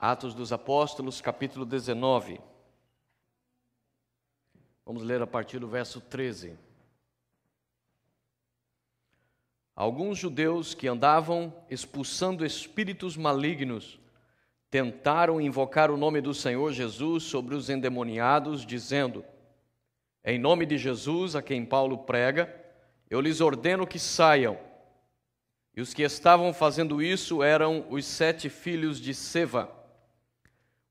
Atos dos Apóstolos, capítulo 19. Vamos ler a partir do verso 13. Alguns judeus que andavam expulsando espíritos malignos tentaram invocar o nome do Senhor Jesus sobre os endemoniados, dizendo: Em nome de Jesus, a quem Paulo prega, eu lhes ordeno que saiam. E os que estavam fazendo isso eram os sete filhos de Seva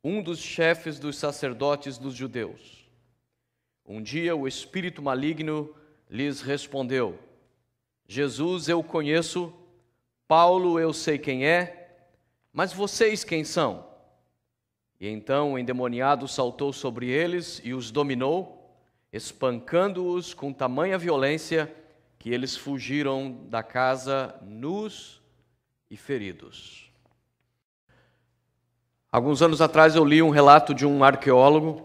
um dos chefes dos sacerdotes dos judeus. Um dia o espírito maligno lhes respondeu: Jesus eu conheço, Paulo eu sei quem é, mas vocês quem são? E então o endemoniado saltou sobre eles e os dominou, espancando-os com tamanha violência que eles fugiram da casa nus e feridos. Alguns anos atrás eu li um relato de um arqueólogo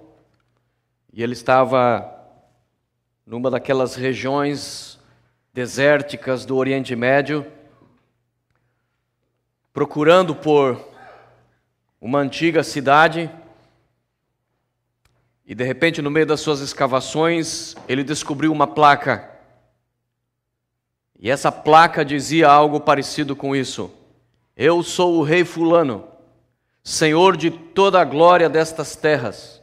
e ele estava numa daquelas regiões desérticas do Oriente Médio, procurando por uma antiga cidade. E de repente, no meio das suas escavações, ele descobriu uma placa. E essa placa dizia algo parecido com isso: Eu sou o rei Fulano. Senhor de toda a glória destas terras,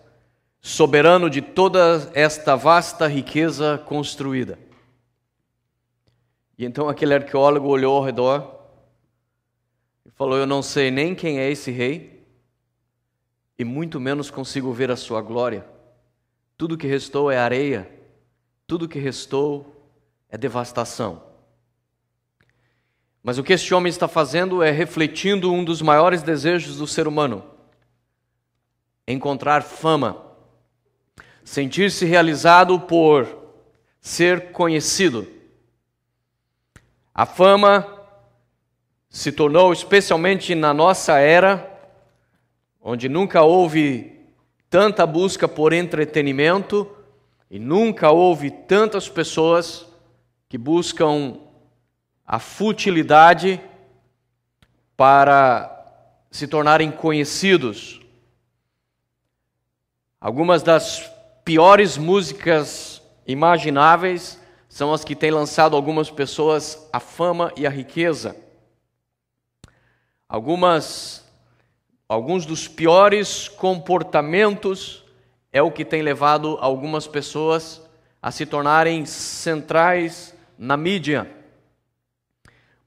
soberano de toda esta vasta riqueza construída. E então aquele arqueólogo olhou ao redor e falou: Eu não sei nem quem é esse rei, e muito menos consigo ver a sua glória. Tudo que restou é areia, tudo que restou é devastação. Mas o que este homem está fazendo é refletindo um dos maiores desejos do ser humano: encontrar fama, sentir-se realizado por ser conhecido. A fama se tornou, especialmente na nossa era, onde nunca houve tanta busca por entretenimento e nunca houve tantas pessoas que buscam a futilidade para se tornarem conhecidos. Algumas das piores músicas imagináveis são as que têm lançado algumas pessoas à fama e à riqueza. Algumas alguns dos piores comportamentos é o que tem levado algumas pessoas a se tornarem centrais na mídia.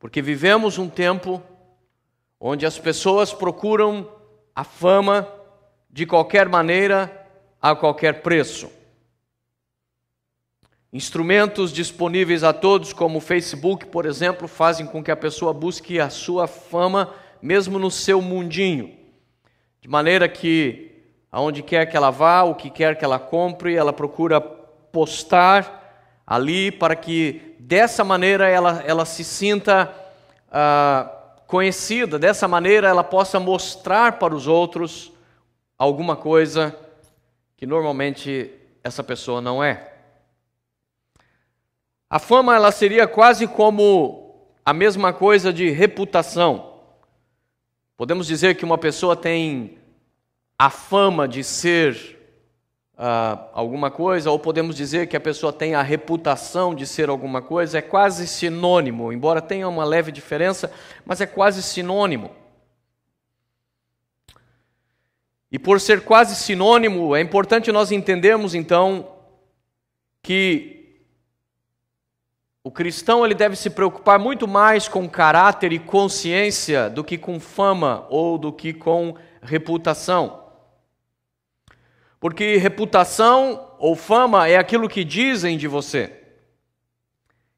Porque vivemos um tempo onde as pessoas procuram a fama de qualquer maneira, a qualquer preço. Instrumentos disponíveis a todos, como o Facebook, por exemplo, fazem com que a pessoa busque a sua fama mesmo no seu mundinho. De maneira que aonde quer que ela vá, o que quer que ela compre, ela procura postar ali para que dessa maneira ela, ela se sinta ah, conhecida, dessa maneira ela possa mostrar para os outros alguma coisa que normalmente essa pessoa não é. A fama ela seria quase como a mesma coisa de reputação. Podemos dizer que uma pessoa tem a fama de ser ah, alguma coisa, ou podemos dizer que a pessoa tem a reputação de ser alguma coisa, é quase sinônimo, embora tenha uma leve diferença, mas é quase sinônimo. E por ser quase sinônimo, é importante nós entendermos então que o cristão ele deve se preocupar muito mais com caráter e consciência do que com fama ou do que com reputação porque reputação ou fama é aquilo que dizem de você.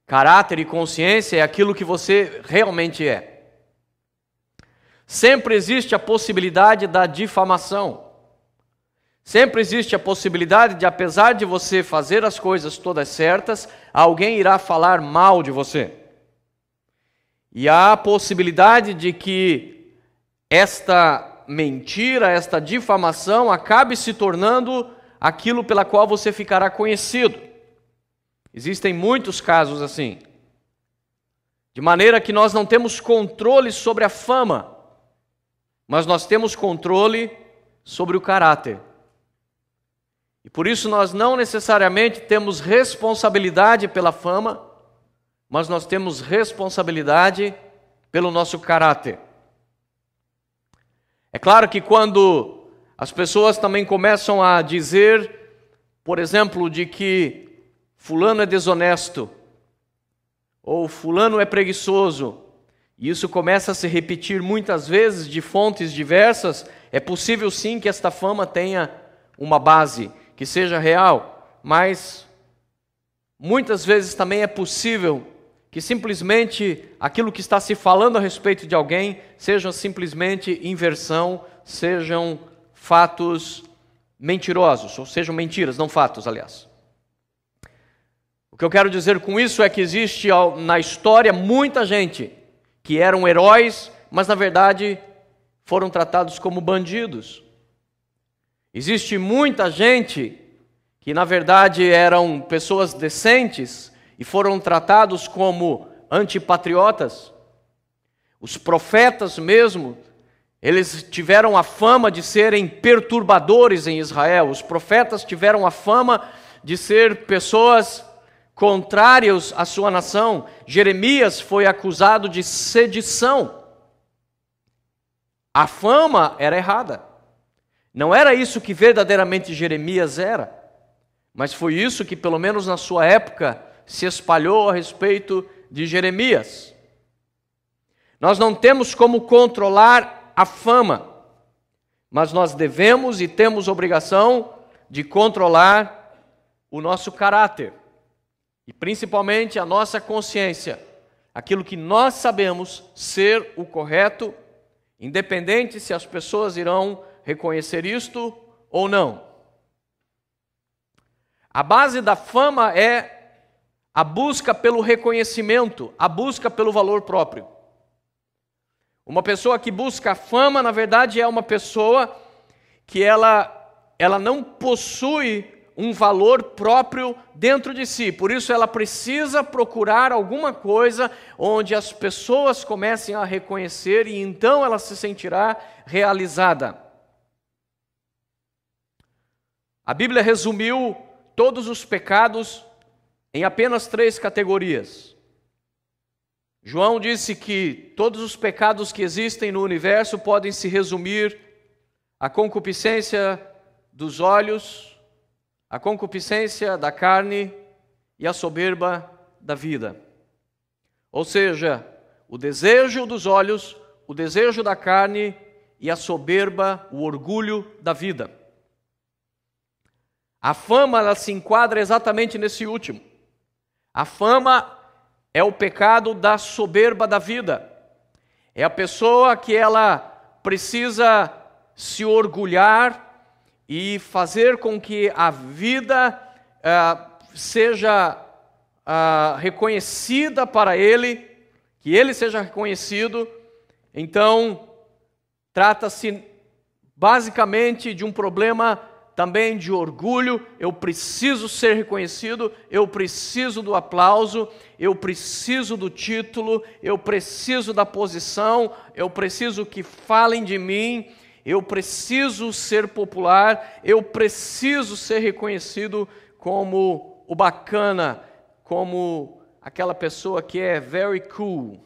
Caráter e consciência é aquilo que você realmente é. Sempre existe a possibilidade da difamação. Sempre existe a possibilidade de, apesar de você fazer as coisas todas certas, alguém irá falar mal de você. E há a possibilidade de que esta mentira, esta difamação acabe se tornando aquilo pela qual você ficará conhecido. Existem muitos casos assim. De maneira que nós não temos controle sobre a fama, mas nós temos controle sobre o caráter. E por isso nós não necessariamente temos responsabilidade pela fama, mas nós temos responsabilidade pelo nosso caráter. É claro que quando as pessoas também começam a dizer, por exemplo, de que Fulano é desonesto, ou Fulano é preguiçoso, e isso começa a se repetir muitas vezes de fontes diversas, é possível sim que esta fama tenha uma base, que seja real, mas muitas vezes também é possível que simplesmente aquilo que está se falando a respeito de alguém sejam simplesmente inversão, sejam fatos mentirosos, ou sejam mentiras, não fatos, aliás. O que eu quero dizer com isso é que existe na história muita gente que eram heróis, mas na verdade foram tratados como bandidos. Existe muita gente que na verdade eram pessoas decentes, e foram tratados como antipatriotas. Os profetas mesmo, eles tiveram a fama de serem perturbadores em Israel. Os profetas tiveram a fama de ser pessoas contrárias à sua nação. Jeremias foi acusado de sedição. A fama era errada. Não era isso que verdadeiramente Jeremias era, mas foi isso que, pelo menos na sua época, se espalhou a respeito de Jeremias. Nós não temos como controlar a fama, mas nós devemos e temos obrigação de controlar o nosso caráter e principalmente a nossa consciência, aquilo que nós sabemos ser o correto, independente se as pessoas irão reconhecer isto ou não. A base da fama é a busca pelo reconhecimento, a busca pelo valor próprio. Uma pessoa que busca fama, na verdade, é uma pessoa que ela ela não possui um valor próprio dentro de si. Por isso ela precisa procurar alguma coisa onde as pessoas comecem a reconhecer e então ela se sentirá realizada. A Bíblia resumiu todos os pecados em apenas três categorias. João disse que todos os pecados que existem no universo podem se resumir à concupiscência dos olhos, à concupiscência da carne e à soberba da vida. Ou seja, o desejo dos olhos, o desejo da carne e a soberba, o orgulho da vida. A fama ela se enquadra exatamente nesse último. A fama é o pecado da soberba da vida. É a pessoa que ela precisa se orgulhar e fazer com que a vida ah, seja ah, reconhecida para ele, que ele seja reconhecido. Então, trata-se basicamente de um problema também de orgulho, eu preciso ser reconhecido, eu preciso do aplauso, eu preciso do título, eu preciso da posição, eu preciso que falem de mim, eu preciso ser popular, eu preciso ser reconhecido como o bacana, como aquela pessoa que é very cool.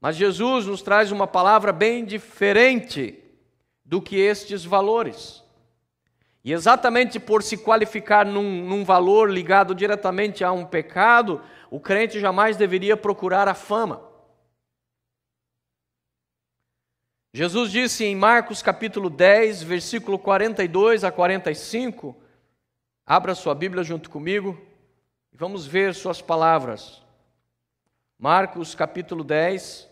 Mas Jesus nos traz uma palavra bem diferente do que estes valores. E exatamente por se qualificar num, num valor ligado diretamente a um pecado, o crente jamais deveria procurar a fama. Jesus disse em Marcos capítulo 10, versículo 42 a 45, abra sua Bíblia junto comigo e vamos ver suas palavras. Marcos capítulo 10,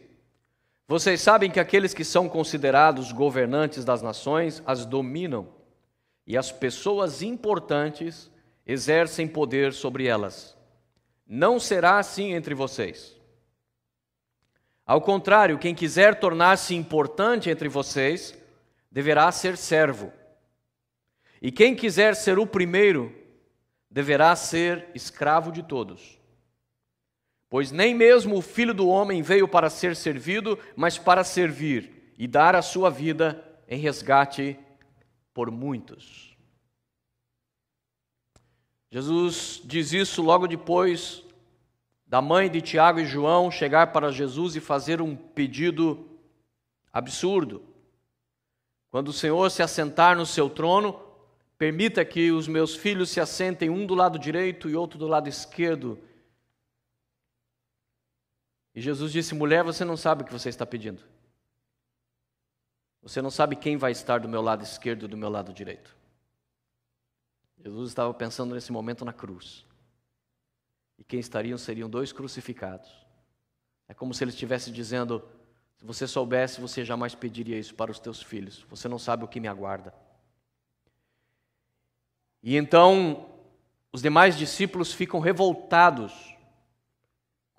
Vocês sabem que aqueles que são considerados governantes das nações as dominam, e as pessoas importantes exercem poder sobre elas. Não será assim entre vocês. Ao contrário, quem quiser tornar-se importante entre vocês deverá ser servo. E quem quiser ser o primeiro deverá ser escravo de todos. Pois nem mesmo o filho do homem veio para ser servido, mas para servir e dar a sua vida em resgate por muitos. Jesus diz isso logo depois da mãe de Tiago e João chegar para Jesus e fazer um pedido absurdo. Quando o Senhor se assentar no seu trono, permita que os meus filhos se assentem um do lado direito e outro do lado esquerdo e Jesus disse: mulher, você não sabe o que você está pedindo. Você não sabe quem vai estar do meu lado esquerdo e do meu lado direito. Jesus estava pensando nesse momento na cruz. E quem estariam seriam dois crucificados. É como se ele estivesse dizendo: se você soubesse, você jamais pediria isso para os teus filhos. Você não sabe o que me aguarda. E então os demais discípulos ficam revoltados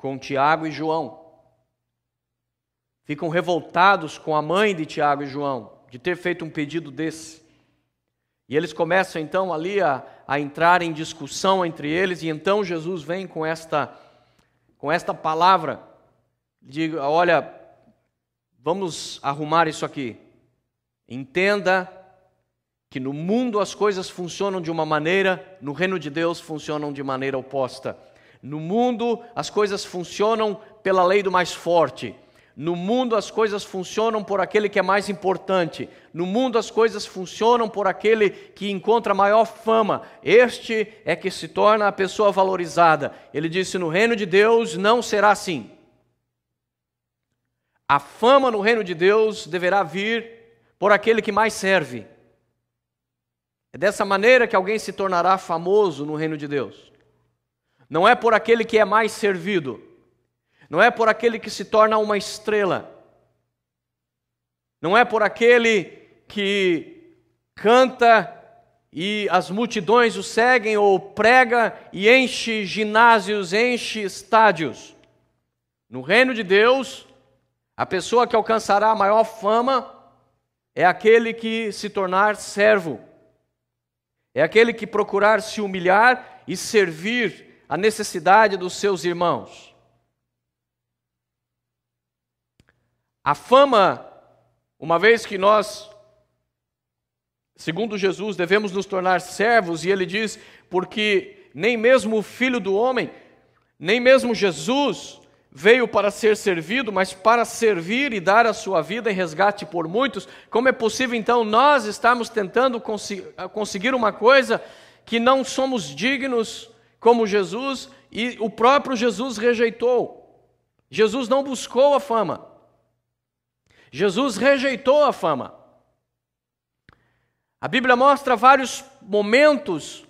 com Tiago e João. Ficam revoltados com a mãe de Tiago e João, de ter feito um pedido desse. E eles começam então ali a, a entrar em discussão entre eles, e então Jesus vem com esta, com esta palavra: diga, olha, vamos arrumar isso aqui. Entenda que no mundo as coisas funcionam de uma maneira, no reino de Deus funcionam de maneira oposta. No mundo, as coisas funcionam pela lei do mais forte. No mundo, as coisas funcionam por aquele que é mais importante. No mundo, as coisas funcionam por aquele que encontra maior fama. Este é que se torna a pessoa valorizada. Ele disse: No reino de Deus não será assim. A fama no reino de Deus deverá vir por aquele que mais serve. É dessa maneira que alguém se tornará famoso no reino de Deus não é por aquele que é mais servido, não é por aquele que se torna uma estrela, não é por aquele que canta e as multidões o seguem ou prega e enche ginásios, enche estádios. No reino de Deus, a pessoa que alcançará a maior fama é aquele que se tornar servo, é aquele que procurar se humilhar e servir a necessidade dos seus irmãos. A fama, uma vez que nós, segundo Jesus, devemos nos tornar servos, e ele diz, porque nem mesmo o filho do homem, nem mesmo Jesus veio para ser servido, mas para servir e dar a sua vida em resgate por muitos. Como é possível então nós estarmos tentando conseguir uma coisa que não somos dignos como Jesus, e o próprio Jesus rejeitou. Jesus não buscou a fama. Jesus rejeitou a fama. A Bíblia mostra vários momentos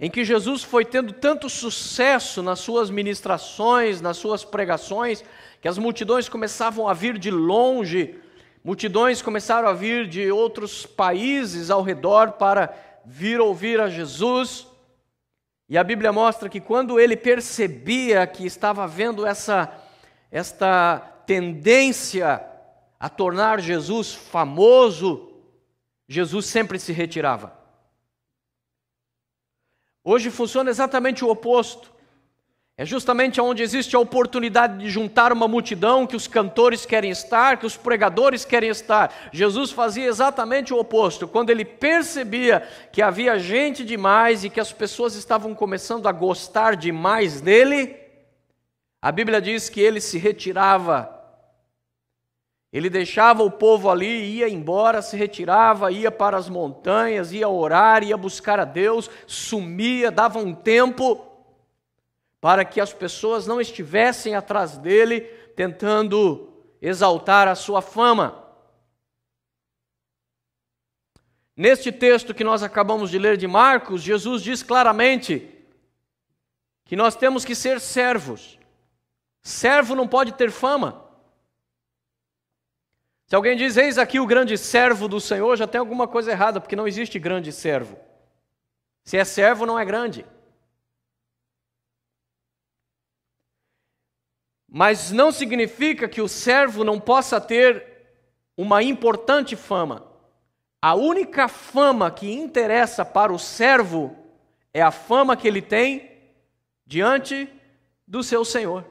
em que Jesus foi tendo tanto sucesso nas suas ministrações, nas suas pregações, que as multidões começavam a vir de longe, multidões começaram a vir de outros países ao redor para vir ouvir a Jesus. E a Bíblia mostra que quando ele percebia que estava havendo essa, esta tendência a tornar Jesus famoso, Jesus sempre se retirava. Hoje funciona exatamente o oposto. É justamente onde existe a oportunidade de juntar uma multidão que os cantores querem estar, que os pregadores querem estar. Jesus fazia exatamente o oposto. Quando ele percebia que havia gente demais e que as pessoas estavam começando a gostar demais dele, a Bíblia diz que ele se retirava. Ele deixava o povo ali, ia embora, se retirava, ia para as montanhas, ia orar, ia buscar a Deus, sumia, dava um tempo para que as pessoas não estivessem atrás dele tentando exaltar a sua fama. Neste texto que nós acabamos de ler de Marcos, Jesus diz claramente que nós temos que ser servos. Servo não pode ter fama. Se alguém diz, eis aqui o grande servo do Senhor, já tem alguma coisa errada, porque não existe grande servo. Se é servo, não é grande. Mas não significa que o servo não possa ter uma importante fama. A única fama que interessa para o servo é a fama que ele tem diante do seu senhor.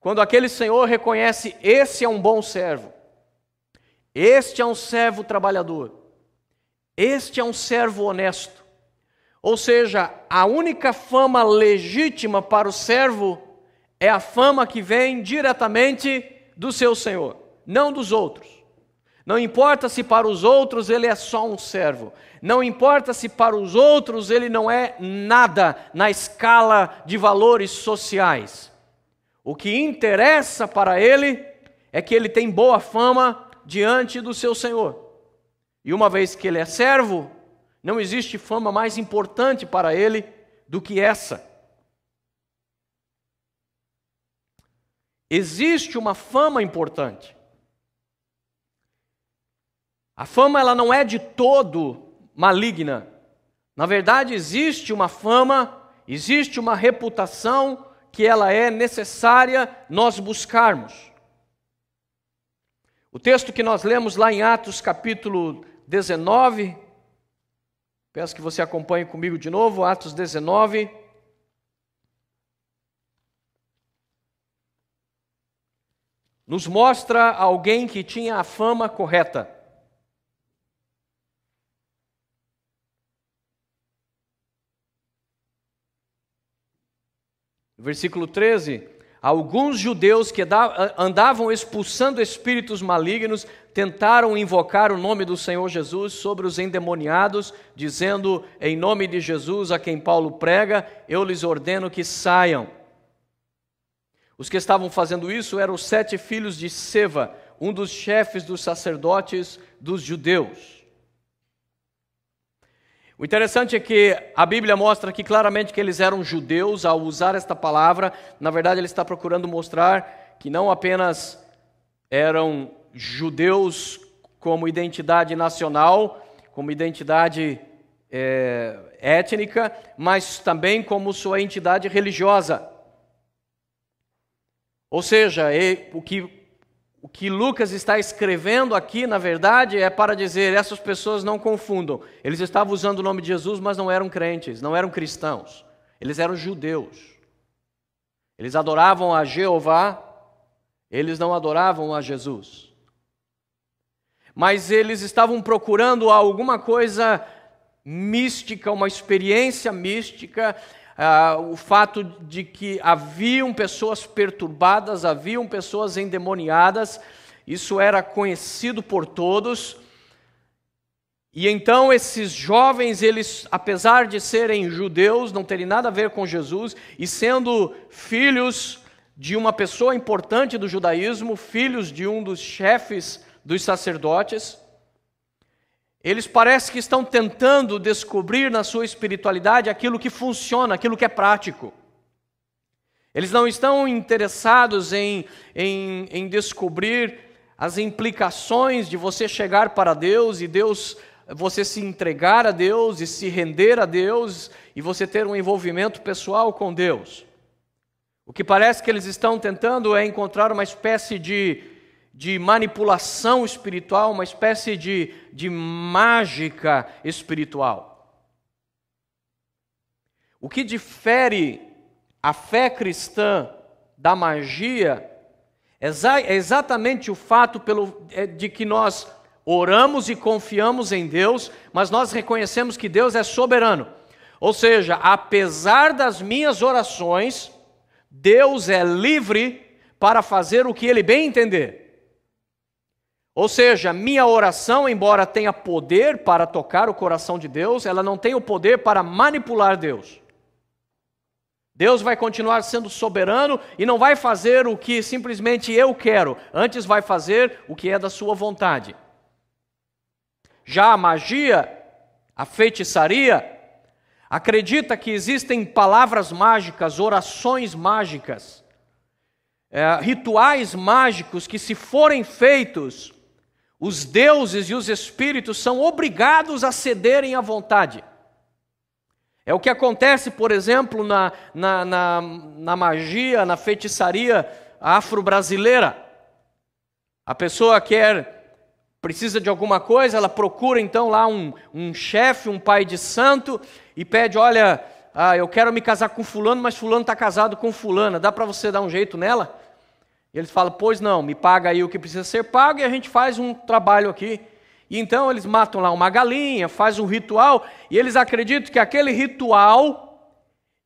Quando aquele senhor reconhece: esse é um bom servo, este é um servo trabalhador, este é um servo honesto. Ou seja, a única fama legítima para o servo é a fama que vem diretamente do seu Senhor, não dos outros. Não importa se para os outros ele é só um servo, não importa se para os outros ele não é nada na escala de valores sociais. O que interessa para ele é que ele tem boa fama diante do seu Senhor. E uma vez que ele é servo, não existe fama mais importante para ele do que essa. Existe uma fama importante. A fama ela não é de todo maligna. Na verdade, existe uma fama, existe uma reputação que ela é necessária nós buscarmos. O texto que nós lemos lá em Atos capítulo 19, peço que você acompanhe comigo de novo, Atos 19, nos mostra alguém que tinha a fama correta. Versículo 13: Alguns judeus que andavam expulsando espíritos malignos tentaram invocar o nome do Senhor Jesus sobre os endemoniados, dizendo: Em nome de Jesus, a quem Paulo prega, eu lhes ordeno que saiam. Os que estavam fazendo isso eram os sete filhos de Seva, um dos chefes dos sacerdotes dos judeus. O interessante é que a Bíblia mostra aqui claramente que eles eram judeus, ao usar esta palavra, na verdade ele está procurando mostrar que não apenas eram judeus como identidade nacional, como identidade é, étnica, mas também como sua entidade religiosa. Ou seja, o que, o que Lucas está escrevendo aqui, na verdade, é para dizer: essas pessoas não confundam. Eles estavam usando o nome de Jesus, mas não eram crentes, não eram cristãos. Eles eram judeus. Eles adoravam a Jeová, eles não adoravam a Jesus. Mas eles estavam procurando alguma coisa mística, uma experiência mística, ah, o fato de que haviam pessoas perturbadas, haviam pessoas endemoniadas, isso era conhecido por todos. E então esses jovens, eles, apesar de serem judeus, não terem nada a ver com Jesus, e sendo filhos de uma pessoa importante do judaísmo, filhos de um dos chefes dos sacerdotes, eles parecem que estão tentando descobrir na sua espiritualidade aquilo que funciona, aquilo que é prático. Eles não estão interessados em, em, em descobrir as implicações de você chegar para Deus e Deus, você se entregar a Deus e se render a Deus e você ter um envolvimento pessoal com Deus. O que parece que eles estão tentando é encontrar uma espécie de de manipulação espiritual, uma espécie de, de mágica espiritual. O que difere a fé cristã da magia é exatamente o fato pelo, é, de que nós oramos e confiamos em Deus, mas nós reconhecemos que Deus é soberano. Ou seja, apesar das minhas orações, Deus é livre para fazer o que ele bem entender. Ou seja, minha oração, embora tenha poder para tocar o coração de Deus, ela não tem o poder para manipular Deus. Deus vai continuar sendo soberano e não vai fazer o que simplesmente eu quero, antes vai fazer o que é da sua vontade. Já a magia, a feitiçaria, acredita que existem palavras mágicas, orações mágicas, é, rituais mágicos que, se forem feitos, os deuses e os espíritos são obrigados a cederem à vontade. É o que acontece, por exemplo, na, na, na, na magia, na feitiçaria afro-brasileira. A pessoa quer, precisa de alguma coisa, ela procura então lá um, um chefe, um pai de santo, e pede: olha, ah, eu quero me casar com fulano, mas fulano está casado com fulana, dá para você dar um jeito nela? Eles falam, pois não, me paga aí o que precisa ser pago e a gente faz um trabalho aqui. E então eles matam lá uma galinha, faz um ritual, e eles acreditam que aquele ritual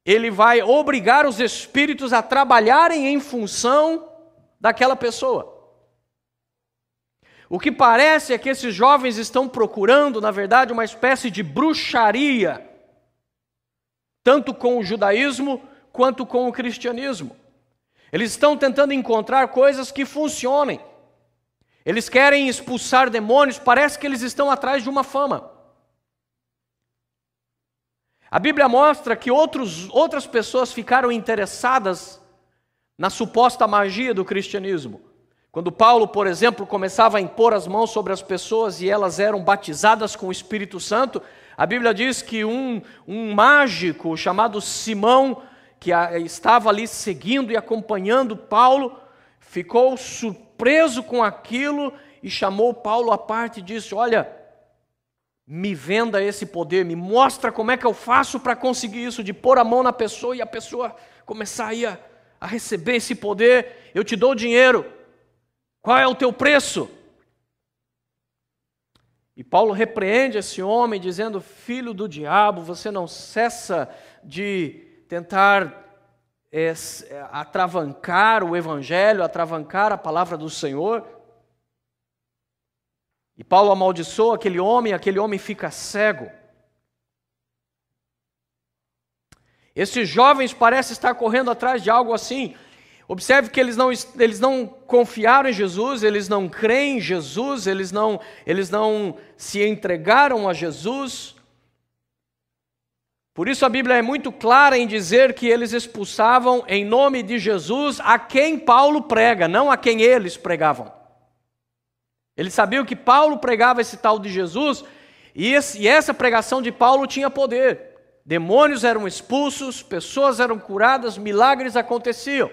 ele vai obrigar os espíritos a trabalharem em função daquela pessoa. O que parece é que esses jovens estão procurando, na verdade, uma espécie de bruxaria, tanto com o judaísmo quanto com o cristianismo. Eles estão tentando encontrar coisas que funcionem. Eles querem expulsar demônios, parece que eles estão atrás de uma fama. A Bíblia mostra que outros, outras pessoas ficaram interessadas na suposta magia do cristianismo. Quando Paulo, por exemplo, começava a impor as mãos sobre as pessoas e elas eram batizadas com o Espírito Santo, a Bíblia diz que um, um mágico chamado Simão que estava ali seguindo e acompanhando Paulo, ficou surpreso com aquilo e chamou Paulo à parte e disse: Olha, me venda esse poder, me mostra como é que eu faço para conseguir isso, de pôr a mão na pessoa e a pessoa começar a, a receber esse poder. Eu te dou dinheiro, qual é o teu preço? E Paulo repreende esse homem, dizendo: Filho do diabo, você não cessa de tentar é, é, atravancar o Evangelho, atravancar a palavra do Senhor. E Paulo amaldiçoa aquele homem, aquele homem fica cego. Esses jovens parecem estar correndo atrás de algo assim. Observe que eles não, eles não confiaram em Jesus, eles não creem em Jesus, eles não, eles não se entregaram a Jesus. Por isso a Bíblia é muito clara em dizer que eles expulsavam em nome de Jesus a quem Paulo prega, não a quem eles pregavam. Eles sabiam que Paulo pregava esse tal de Jesus e, esse, e essa pregação de Paulo tinha poder. Demônios eram expulsos, pessoas eram curadas, milagres aconteciam.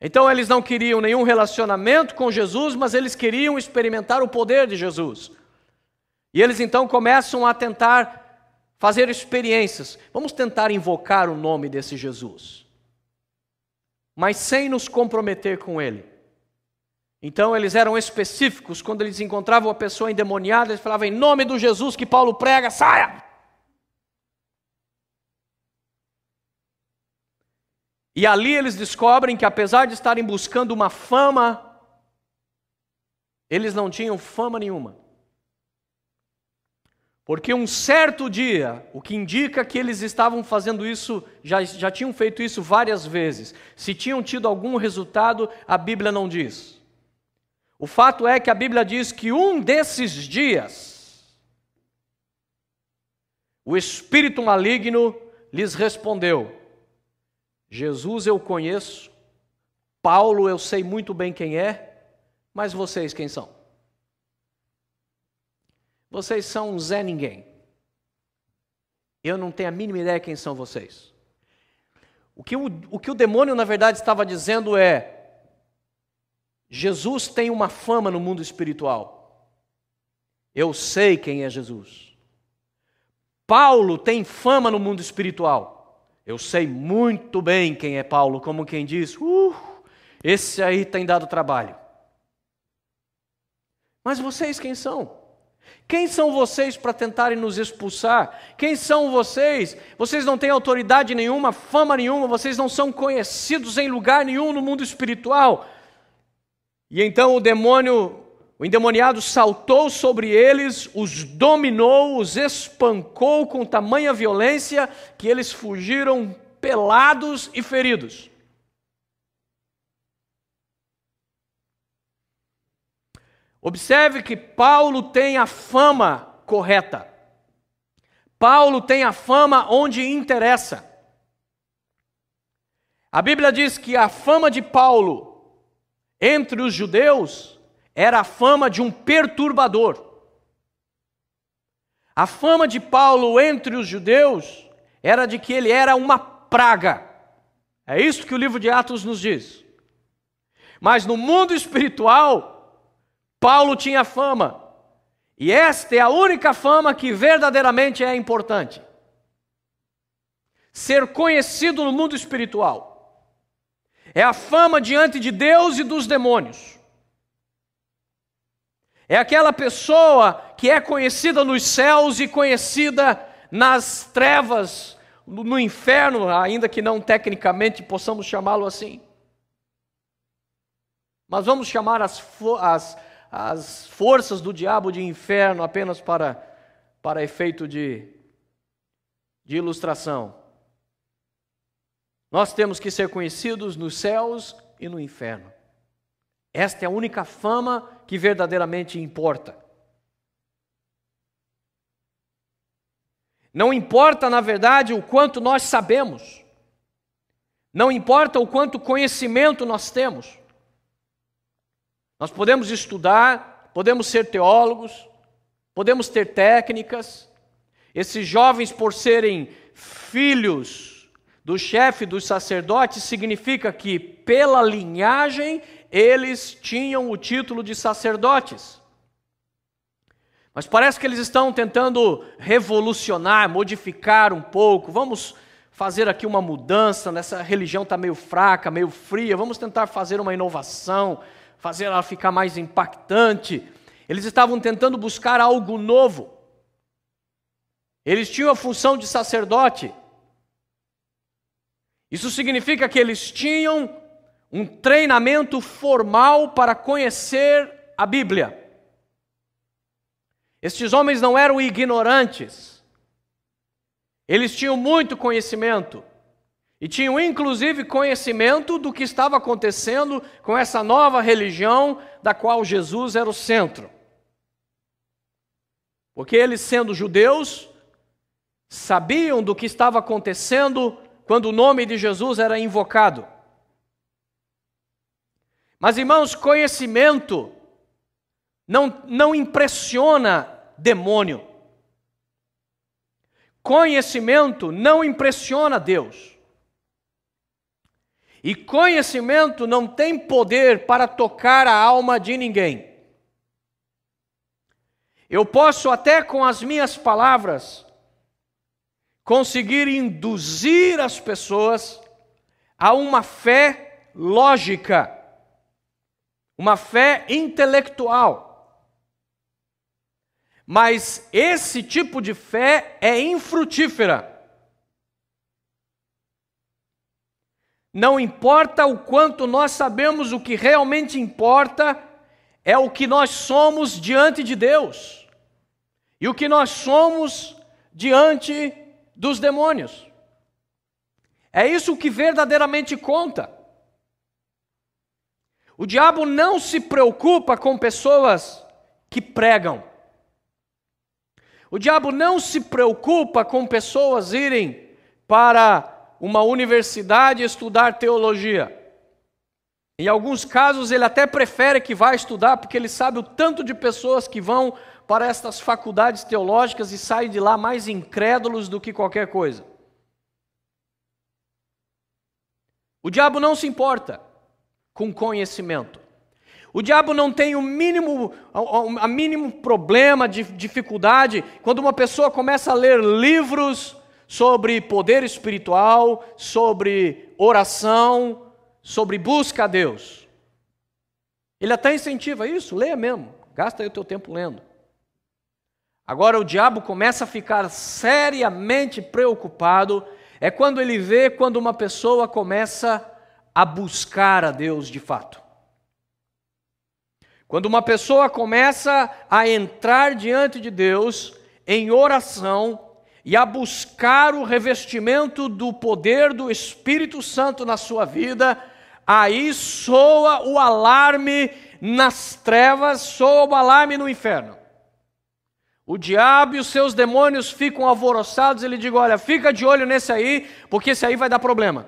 Então eles não queriam nenhum relacionamento com Jesus, mas eles queriam experimentar o poder de Jesus. E eles então começam a tentar fazer experiências. Vamos tentar invocar o nome desse Jesus, mas sem nos comprometer com ele. Então eles eram específicos, quando eles encontravam a pessoa endemoniada, eles falavam em nome do Jesus que Paulo prega, saia! E ali eles descobrem que apesar de estarem buscando uma fama, eles não tinham fama nenhuma. Porque um certo dia, o que indica que eles estavam fazendo isso, já, já tinham feito isso várias vezes. Se tinham tido algum resultado, a Bíblia não diz. O fato é que a Bíblia diz que um desses dias, o espírito maligno lhes respondeu: Jesus eu conheço, Paulo eu sei muito bem quem é, mas vocês quem são? Vocês são um Zé Ninguém. Eu não tenho a mínima ideia quem são vocês. O que o, o que o demônio, na verdade, estava dizendo é: Jesus tem uma fama no mundo espiritual. Eu sei quem é Jesus. Paulo tem fama no mundo espiritual. Eu sei muito bem quem é Paulo, como quem diz, uh, esse aí tem dado trabalho. Mas vocês quem são? Quem são vocês para tentarem nos expulsar? Quem são vocês? Vocês não têm autoridade nenhuma, fama nenhuma, vocês não são conhecidos em lugar nenhum no mundo espiritual. E então o demônio, o endemoniado, saltou sobre eles, os dominou, os espancou com tamanha violência que eles fugiram pelados e feridos. Observe que Paulo tem a fama correta. Paulo tem a fama onde interessa. A Bíblia diz que a fama de Paulo entre os judeus era a fama de um perturbador. A fama de Paulo entre os judeus era de que ele era uma praga. É isso que o livro de Atos nos diz. Mas no mundo espiritual, Paulo tinha fama, e esta é a única fama que verdadeiramente é importante. Ser conhecido no mundo espiritual é a fama diante de Deus e dos demônios. É aquela pessoa que é conhecida nos céus e conhecida nas trevas, no inferno, ainda que não tecnicamente possamos chamá-lo assim. Mas vamos chamar as, as, as forças do diabo de inferno apenas para, para efeito de, de ilustração. Nós temos que ser conhecidos nos céus e no inferno. Esta é a única fama que verdadeiramente importa. Não importa, na verdade, o quanto nós sabemos, não importa o quanto conhecimento nós temos, nós podemos estudar, podemos ser teólogos, podemos ter técnicas. Esses jovens, por serem filhos do chefe dos sacerdotes, significa que, pela linhagem, eles tinham o título de sacerdotes. Mas parece que eles estão tentando revolucionar, modificar um pouco. Vamos fazer aqui uma mudança, nessa religião está meio fraca, meio fria, vamos tentar fazer uma inovação fazer ela ficar mais impactante. Eles estavam tentando buscar algo novo. Eles tinham a função de sacerdote. Isso significa que eles tinham um treinamento formal para conhecer a Bíblia. Estes homens não eram ignorantes. Eles tinham muito conhecimento. E tinham inclusive conhecimento do que estava acontecendo com essa nova religião da qual Jesus era o centro. Porque eles, sendo judeus, sabiam do que estava acontecendo quando o nome de Jesus era invocado. Mas, irmãos, conhecimento não, não impressiona demônio. Conhecimento não impressiona Deus. E conhecimento não tem poder para tocar a alma de ninguém. Eu posso até com as minhas palavras conseguir induzir as pessoas a uma fé lógica, uma fé intelectual. Mas esse tipo de fé é infrutífera. Não importa o quanto nós sabemos, o que realmente importa é o que nós somos diante de Deus e o que nós somos diante dos demônios. É isso que verdadeiramente conta. O diabo não se preocupa com pessoas que pregam. O diabo não se preocupa com pessoas irem para uma universidade estudar teologia. Em alguns casos, ele até prefere que vá estudar, porque ele sabe o tanto de pessoas que vão para estas faculdades teológicas e saem de lá mais incrédulos do que qualquer coisa. O diabo não se importa com conhecimento. O diabo não tem o mínimo, a mínimo problema de dificuldade quando uma pessoa começa a ler livros sobre poder espiritual, sobre oração, sobre busca a Deus. Ele até incentiva isso, leia mesmo, gasta aí o teu tempo lendo. Agora o diabo começa a ficar seriamente preocupado é quando ele vê quando uma pessoa começa a buscar a Deus de fato. Quando uma pessoa começa a entrar diante de Deus em oração, e a buscar o revestimento do poder do Espírito Santo na sua vida, aí soa o alarme nas trevas, soa o alarme no inferno. O diabo e os seus demônios ficam alvoroçados, ele diz: Olha, fica de olho nesse aí, porque esse aí vai dar problema.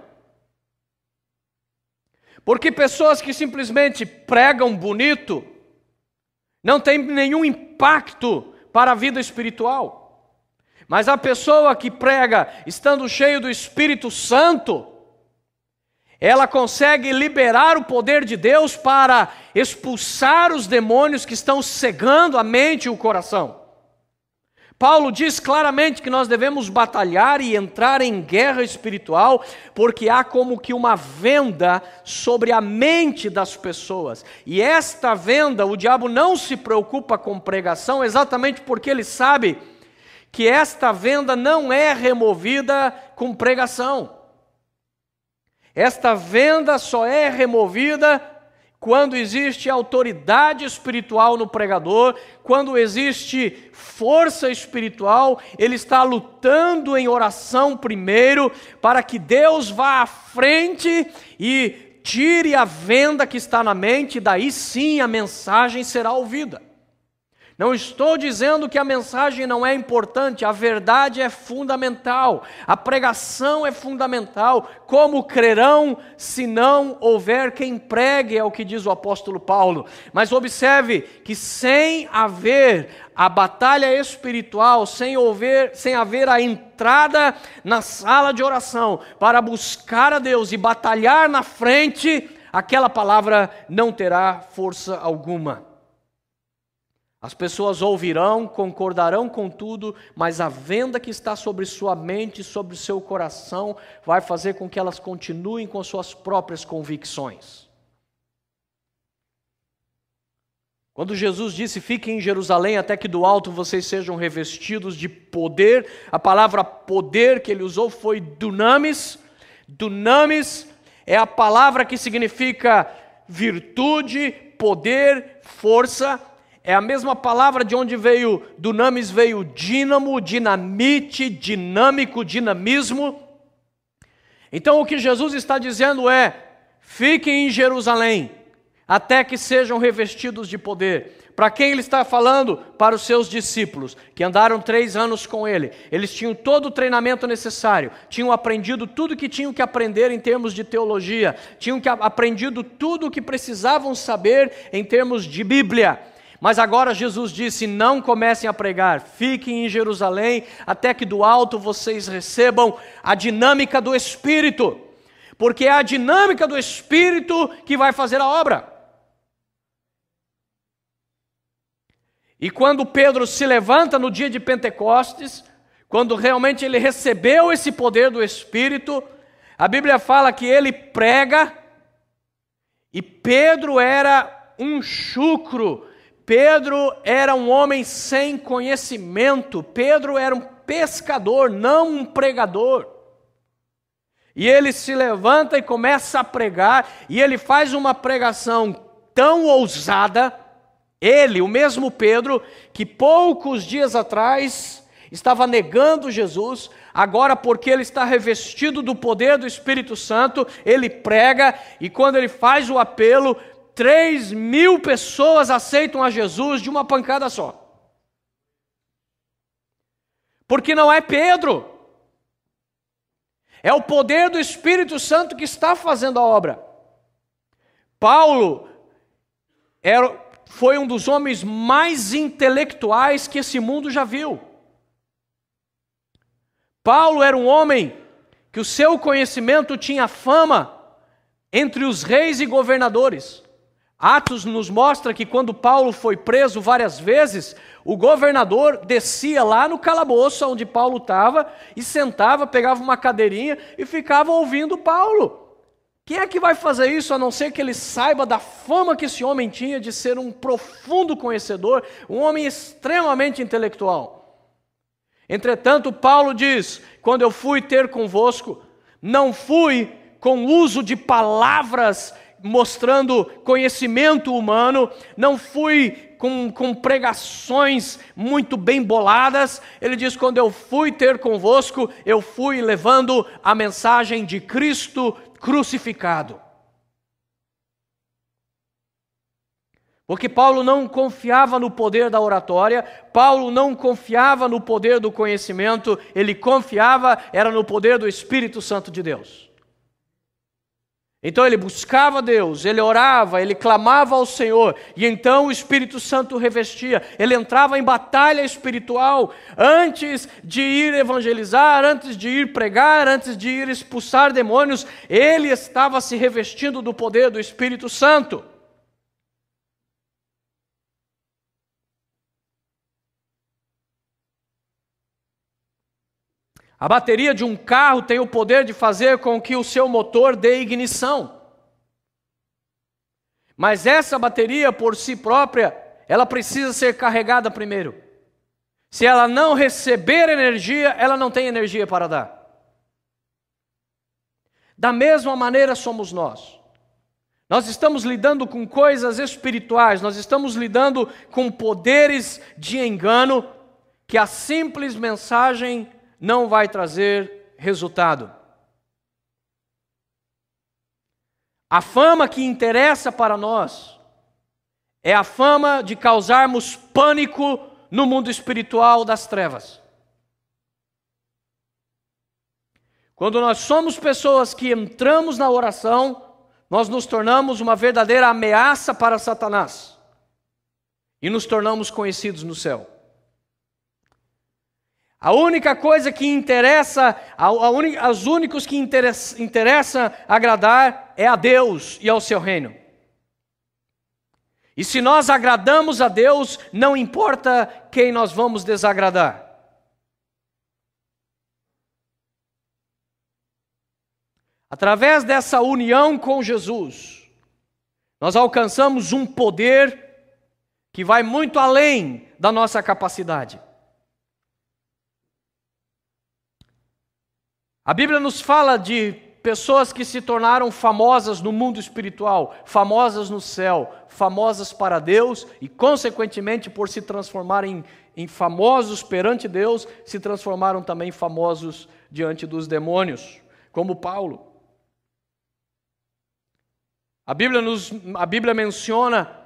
Porque pessoas que simplesmente pregam bonito não têm nenhum impacto para a vida espiritual. Mas a pessoa que prega estando cheio do Espírito Santo, ela consegue liberar o poder de Deus para expulsar os demônios que estão cegando a mente e o coração. Paulo diz claramente que nós devemos batalhar e entrar em guerra espiritual, porque há como que uma venda sobre a mente das pessoas. E esta venda, o diabo não se preocupa com pregação, exatamente porque ele sabe que esta venda não é removida com pregação. Esta venda só é removida quando existe autoridade espiritual no pregador, quando existe força espiritual, ele está lutando em oração primeiro, para que Deus vá à frente e tire a venda que está na mente, daí sim a mensagem será ouvida. Não estou dizendo que a mensagem não é importante, a verdade é fundamental, a pregação é fundamental. Como crerão se não houver quem pregue, é o que diz o apóstolo Paulo. Mas observe que sem haver a batalha espiritual, sem haver, sem haver a entrada na sala de oração para buscar a Deus e batalhar na frente, aquela palavra não terá força alguma. As pessoas ouvirão, concordarão com tudo, mas a venda que está sobre sua mente, sobre seu coração, vai fazer com que elas continuem com suas próprias convicções. Quando Jesus disse: Fiquem em Jerusalém até que do alto vocês sejam revestidos de poder, a palavra poder que ele usou foi dunamis. Dunamis é a palavra que significa virtude, poder, força é a mesma palavra de onde veio, do names veio dínamo, dinamite, dinâmico, dinamismo. Então o que Jesus está dizendo é: fiquem em Jerusalém, até que sejam revestidos de poder. Para quem ele está falando? Para os seus discípulos, que andaram três anos com ele. Eles tinham todo o treinamento necessário, tinham aprendido tudo o que tinham que aprender em termos de teologia, tinham aprendido tudo o que precisavam saber em termos de Bíblia. Mas agora Jesus disse: Não comecem a pregar, fiquem em Jerusalém, até que do alto vocês recebam a dinâmica do Espírito, porque é a dinâmica do Espírito que vai fazer a obra. E quando Pedro se levanta no dia de Pentecostes, quando realmente ele recebeu esse poder do Espírito, a Bíblia fala que ele prega, e Pedro era um chucro Pedro era um homem sem conhecimento, Pedro era um pescador, não um pregador. E ele se levanta e começa a pregar, e ele faz uma pregação tão ousada, ele, o mesmo Pedro, que poucos dias atrás estava negando Jesus, agora, porque ele está revestido do poder do Espírito Santo, ele prega, e quando ele faz o apelo, 3 mil pessoas aceitam a Jesus de uma pancada só. Porque não é Pedro, é o poder do Espírito Santo que está fazendo a obra. Paulo era, foi um dos homens mais intelectuais que esse mundo já viu. Paulo era um homem que o seu conhecimento tinha fama entre os reis e governadores. Atos nos mostra que quando Paulo foi preso várias vezes, o governador descia lá no calabouço onde Paulo estava e sentava, pegava uma cadeirinha e ficava ouvindo Paulo. Quem é que vai fazer isso a não ser que ele saiba da fama que esse homem tinha de ser um profundo conhecedor, um homem extremamente intelectual? Entretanto, Paulo diz: Quando eu fui ter convosco, não fui com uso de palavras mostrando conhecimento humano, não fui com, com pregações muito bem boladas. Ele diz: quando eu fui ter convosco, eu fui levando a mensagem de Cristo crucificado. Porque Paulo não confiava no poder da oratória, Paulo não confiava no poder do conhecimento, ele confiava era no poder do Espírito Santo de Deus. Então ele buscava Deus, ele orava, ele clamava ao Senhor, e então o Espírito Santo o revestia. Ele entrava em batalha espiritual antes de ir evangelizar, antes de ir pregar, antes de ir expulsar demônios, ele estava se revestindo do poder do Espírito Santo. A bateria de um carro tem o poder de fazer com que o seu motor dê ignição. Mas essa bateria por si própria, ela precisa ser carregada primeiro. Se ela não receber energia, ela não tem energia para dar. Da mesma maneira somos nós. Nós estamos lidando com coisas espirituais, nós estamos lidando com poderes de engano que a simples mensagem não vai trazer resultado. A fama que interessa para nós é a fama de causarmos pânico no mundo espiritual das trevas. Quando nós somos pessoas que entramos na oração, nós nos tornamos uma verdadeira ameaça para Satanás e nos tornamos conhecidos no céu. A única coisa que interessa, a, a un, os únicos que interessa, interessa agradar é a Deus e ao seu reino. E se nós agradamos a Deus, não importa quem nós vamos desagradar. Através dessa união com Jesus, nós alcançamos um poder que vai muito além da nossa capacidade. A Bíblia nos fala de pessoas que se tornaram famosas no mundo espiritual, famosas no céu, famosas para Deus e, consequentemente, por se transformarem em famosos perante Deus, se transformaram também famosos diante dos demônios, como Paulo. A Bíblia, nos, a Bíblia menciona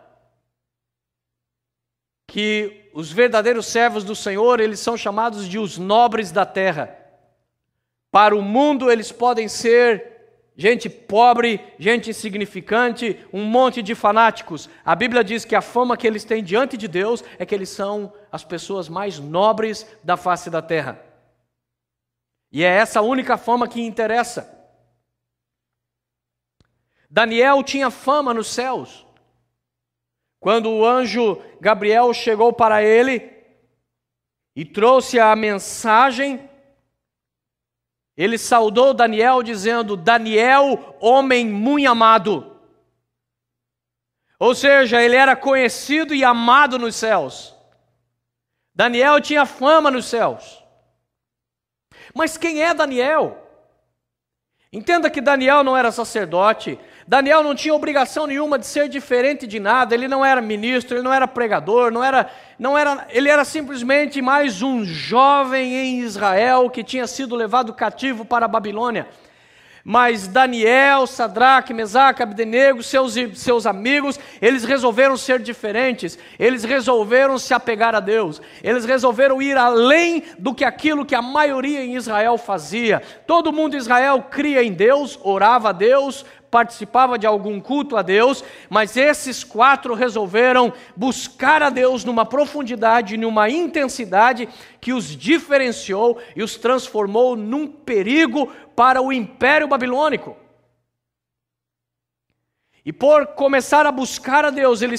que os verdadeiros servos do Senhor, eles são chamados de os nobres da terra. Para o mundo, eles podem ser gente pobre, gente insignificante, um monte de fanáticos. A Bíblia diz que a fama que eles têm diante de Deus é que eles são as pessoas mais nobres da face da terra. E é essa única fama que interessa. Daniel tinha fama nos céus. Quando o anjo Gabriel chegou para ele e trouxe a mensagem ele saudou Daniel dizendo: Daniel, homem muito amado. Ou seja, ele era conhecido e amado nos céus. Daniel tinha fama nos céus. Mas quem é Daniel? Entenda que Daniel não era sacerdote, Daniel não tinha obrigação nenhuma de ser diferente de nada, ele não era ministro, ele não era pregador, não era, não era, ele era simplesmente mais um jovem em Israel que tinha sido levado cativo para a Babilônia. Mas Daniel, Sadraque, Mesaque, Abdenego, seus, seus amigos, eles resolveram ser diferentes, eles resolveram se apegar a Deus, eles resolveram ir além do que aquilo que a maioria em Israel fazia. Todo mundo em Israel cria em Deus, orava a Deus, participava de algum culto a Deus, mas esses quatro resolveram buscar a Deus numa profundidade, numa intensidade que os diferenciou e os transformou num perigo para o Império Babilônico. E por começar a buscar a Deus, ele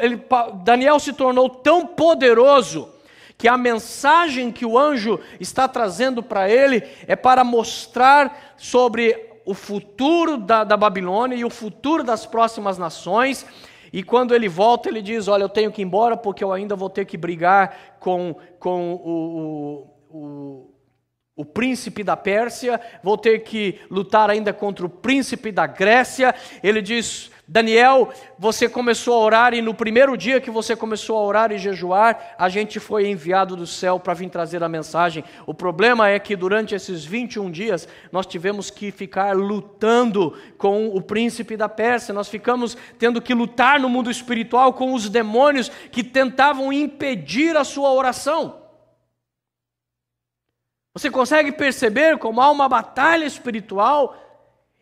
ele, Daniel se tornou tão poderoso que a mensagem que o anjo está trazendo para ele é para mostrar sobre o futuro da, da Babilônia e o futuro das próximas nações. E quando ele volta, ele diz: Olha, eu tenho que ir embora porque eu ainda vou ter que brigar com, com o, o, o o príncipe da Pérsia, vou ter que lutar ainda contra o príncipe da Grécia. Ele diz: Daniel, você começou a orar e no primeiro dia que você começou a orar e jejuar, a gente foi enviado do céu para vir trazer a mensagem. O problema é que durante esses 21 dias nós tivemos que ficar lutando com o príncipe da Pérsia, nós ficamos tendo que lutar no mundo espiritual com os demônios que tentavam impedir a sua oração. Você consegue perceber como há uma batalha espiritual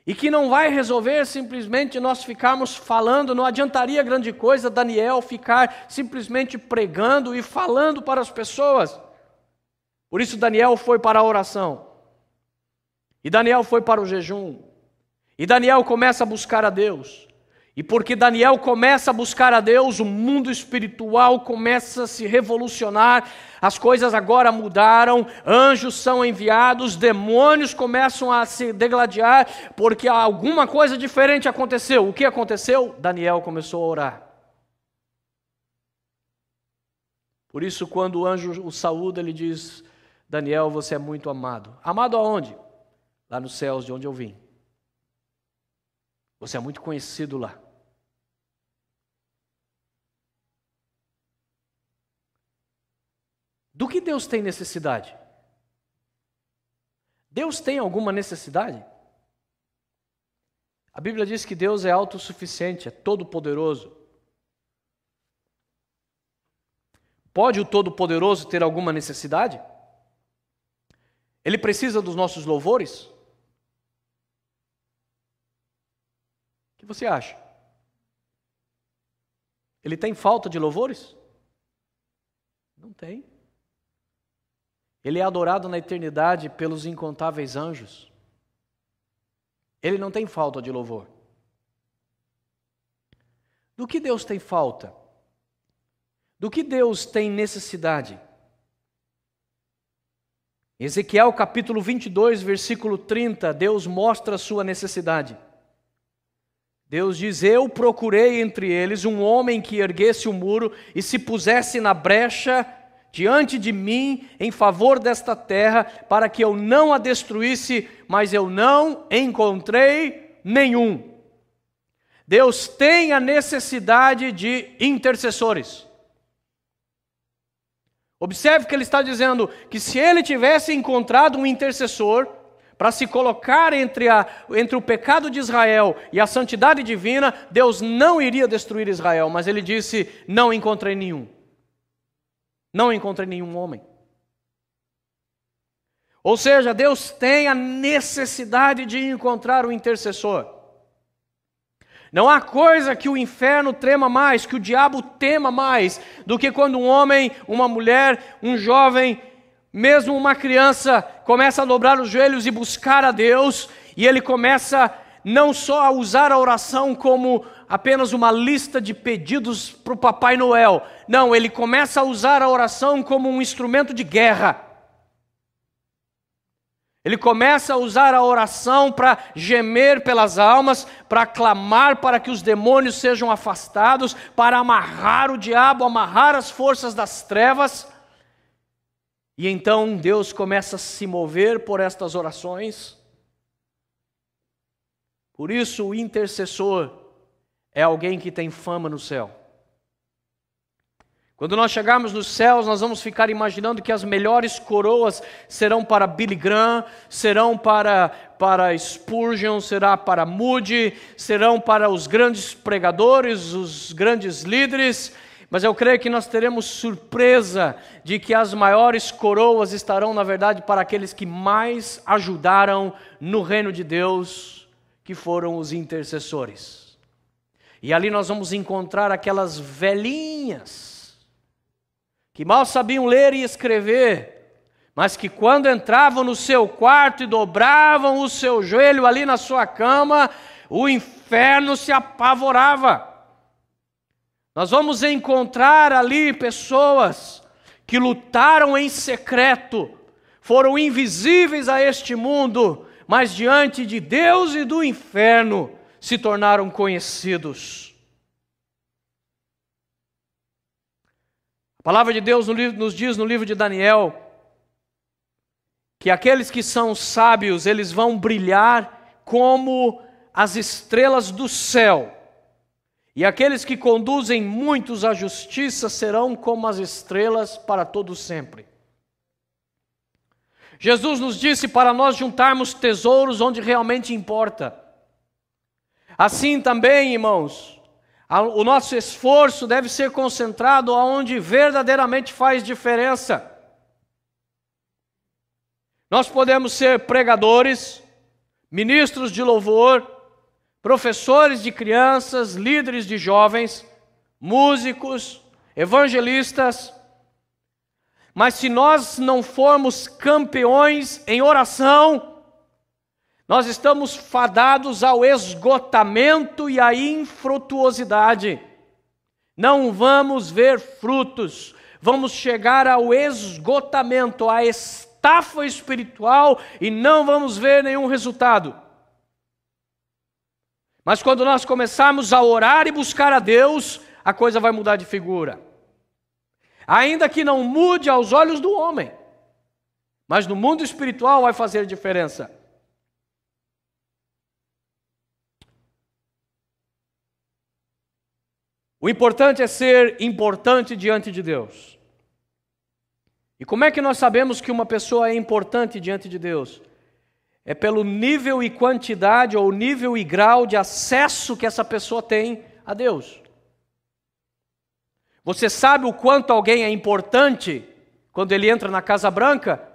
e que não vai resolver simplesmente nós ficarmos falando, não adiantaria grande coisa Daniel ficar simplesmente pregando e falando para as pessoas. Por isso, Daniel foi para a oração, e Daniel foi para o jejum, e Daniel começa a buscar a Deus. E porque Daniel começa a buscar a Deus, o mundo espiritual começa a se revolucionar, as coisas agora mudaram, anjos são enviados, demônios começam a se degladiar, porque alguma coisa diferente aconteceu. O que aconteceu? Daniel começou a orar. Por isso, quando o anjo o saúda, ele diz: Daniel, você é muito amado. Amado aonde? Lá nos céus, de onde eu vim. Você é muito conhecido lá. Do que Deus tem necessidade? Deus tem alguma necessidade? A Bíblia diz que Deus é autossuficiente, é todo-poderoso. Pode o Todo-Poderoso ter alguma necessidade? Ele precisa dos nossos louvores? O que você acha? Ele tem falta de louvores? Não tem. Ele é adorado na eternidade pelos incontáveis anjos. Ele não tem falta de louvor. Do que Deus tem falta? Do que Deus tem necessidade? Ezequiel capítulo 22, versículo 30, Deus mostra a sua necessidade. Deus diz: Eu procurei entre eles um homem que erguesse o muro e se pusesse na brecha diante de mim em favor desta terra, para que eu não a destruísse, mas eu não encontrei nenhum. Deus tem a necessidade de intercessores. Observe que ele está dizendo que se ele tivesse encontrado um intercessor para se colocar entre, a, entre o pecado de Israel e a santidade divina, Deus não iria destruir Israel, mas ele disse: Não encontrei nenhum. Não encontrei nenhum homem. Ou seja, Deus tem a necessidade de encontrar o intercessor. Não há coisa que o inferno trema mais, que o diabo tema mais, do que quando um homem, uma mulher, um jovem, mesmo uma criança, começa a dobrar os joelhos e buscar a Deus, e ele começa não só a usar a oração como apenas uma lista de pedidos para o Papai Noel, não, ele começa a usar a oração como um instrumento de guerra. Ele começa a usar a oração para gemer pelas almas, para clamar para que os demônios sejam afastados, para amarrar o diabo, amarrar as forças das trevas. E então Deus começa a se mover por estas orações. Por isso, o intercessor é alguém que tem fama no céu. Quando nós chegarmos nos céus, nós vamos ficar imaginando que as melhores coroas serão para Billy Graham, serão para, para Spurgeon, será para Moody, serão para os grandes pregadores, os grandes líderes. Mas eu creio que nós teremos surpresa de que as maiores coroas estarão, na verdade, para aqueles que mais ajudaram no reino de Deus, que foram os intercessores. E ali nós vamos encontrar aquelas velhinhas que mal sabiam ler e escrever, mas que quando entravam no seu quarto e dobravam o seu joelho ali na sua cama, o inferno se apavorava. Nós vamos encontrar ali pessoas que lutaram em secreto, foram invisíveis a este mundo, mas diante de Deus e do inferno se tornaram conhecidos. A palavra de Deus nos diz no livro de Daniel que aqueles que são sábios, eles vão brilhar como as estrelas do céu. E aqueles que conduzem muitos à justiça serão como as estrelas para todo sempre. Jesus nos disse para nós juntarmos tesouros onde realmente importa. Assim também, irmãos, o nosso esforço deve ser concentrado aonde verdadeiramente faz diferença. Nós podemos ser pregadores, ministros de louvor, professores de crianças, líderes de jovens, músicos, evangelistas, mas se nós não formos campeões em oração, nós estamos fadados ao esgotamento e à infrutuosidade. Não vamos ver frutos, vamos chegar ao esgotamento, à estafa espiritual e não vamos ver nenhum resultado. Mas quando nós começarmos a orar e buscar a Deus, a coisa vai mudar de figura. Ainda que não mude aos olhos do homem, mas no mundo espiritual vai fazer diferença. O importante é ser importante diante de Deus. E como é que nós sabemos que uma pessoa é importante diante de Deus? É pelo nível e quantidade, ou nível e grau de acesso que essa pessoa tem a Deus. Você sabe o quanto alguém é importante quando ele entra na Casa Branca?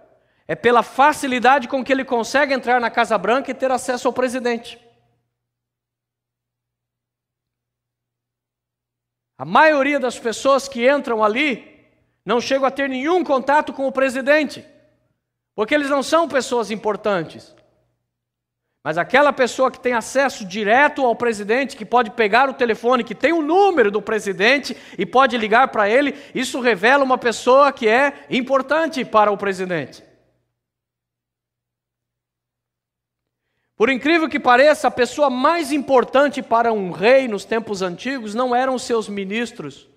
É pela facilidade com que ele consegue entrar na Casa Branca e ter acesso ao presidente. A maioria das pessoas que entram ali não chegam a ter nenhum contato com o presidente, porque eles não são pessoas importantes. Mas aquela pessoa que tem acesso direto ao presidente, que pode pegar o telefone, que tem o número do presidente e pode ligar para ele, isso revela uma pessoa que é importante para o presidente. Por incrível que pareça, a pessoa mais importante para um rei nos tempos antigos não eram seus ministros,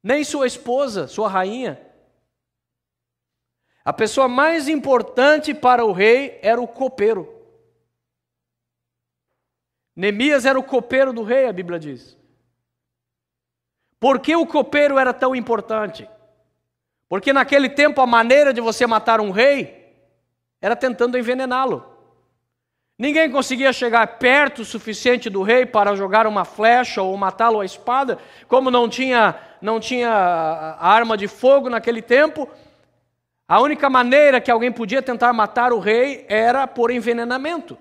nem sua esposa, sua rainha. A pessoa mais importante para o rei era o copeiro. Neemias era o copeiro do rei, a Bíblia diz. Por que o copeiro era tão importante? Porque naquele tempo a maneira de você matar um rei era tentando envenená-lo. Ninguém conseguia chegar perto o suficiente do rei para jogar uma flecha ou matá-lo à espada, como não tinha, não tinha ah, arma de fogo naquele tempo. A única maneira que alguém podia tentar matar o rei era por envenenamento.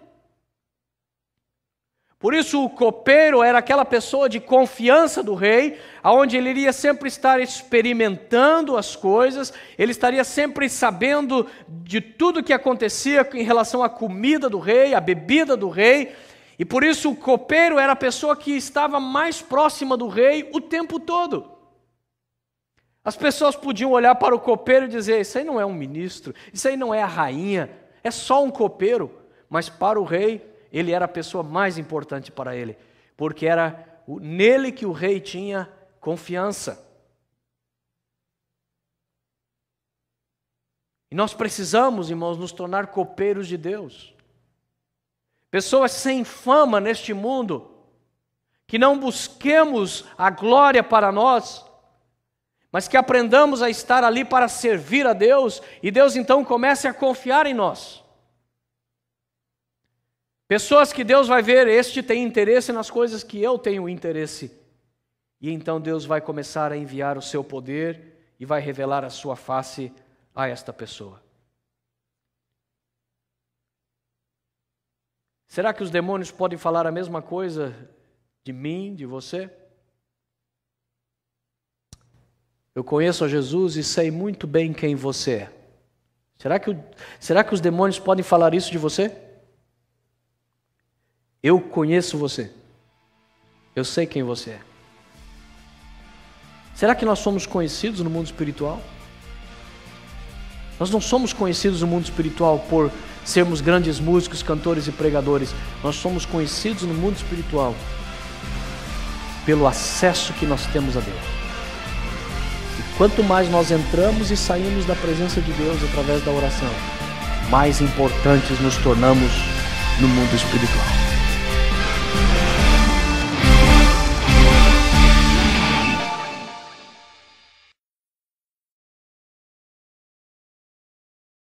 Por isso o copeiro era aquela pessoa de confiança do rei, aonde ele iria sempre estar experimentando as coisas, ele estaria sempre sabendo de tudo que acontecia em relação à comida do rei, à bebida do rei, e por isso o copeiro era a pessoa que estava mais próxima do rei o tempo todo. As pessoas podiam olhar para o copeiro e dizer: Isso aí não é um ministro, isso aí não é a rainha, é só um copeiro. Mas para o rei, ele era a pessoa mais importante para ele, porque era nele que o rei tinha confiança. E nós precisamos, irmãos, nos tornar copeiros de Deus. Pessoas sem fama neste mundo, que não busquemos a glória para nós, mas que aprendamos a estar ali para servir a Deus, e Deus então comece a confiar em nós. Pessoas que Deus vai ver, este tem interesse nas coisas que eu tenho interesse. E então Deus vai começar a enviar o seu poder e vai revelar a sua face a esta pessoa. Será que os demônios podem falar a mesma coisa de mim, de você? Eu conheço a Jesus e sei muito bem quem você é. Será que, será que os demônios podem falar isso de você? Eu conheço você. Eu sei quem você é. Será que nós somos conhecidos no mundo espiritual? Nós não somos conhecidos no mundo espiritual por sermos grandes músicos, cantores e pregadores. Nós somos conhecidos no mundo espiritual pelo acesso que nós temos a Deus. E quanto mais nós entramos e saímos da presença de Deus através da oração, mais importantes nos tornamos no mundo espiritual.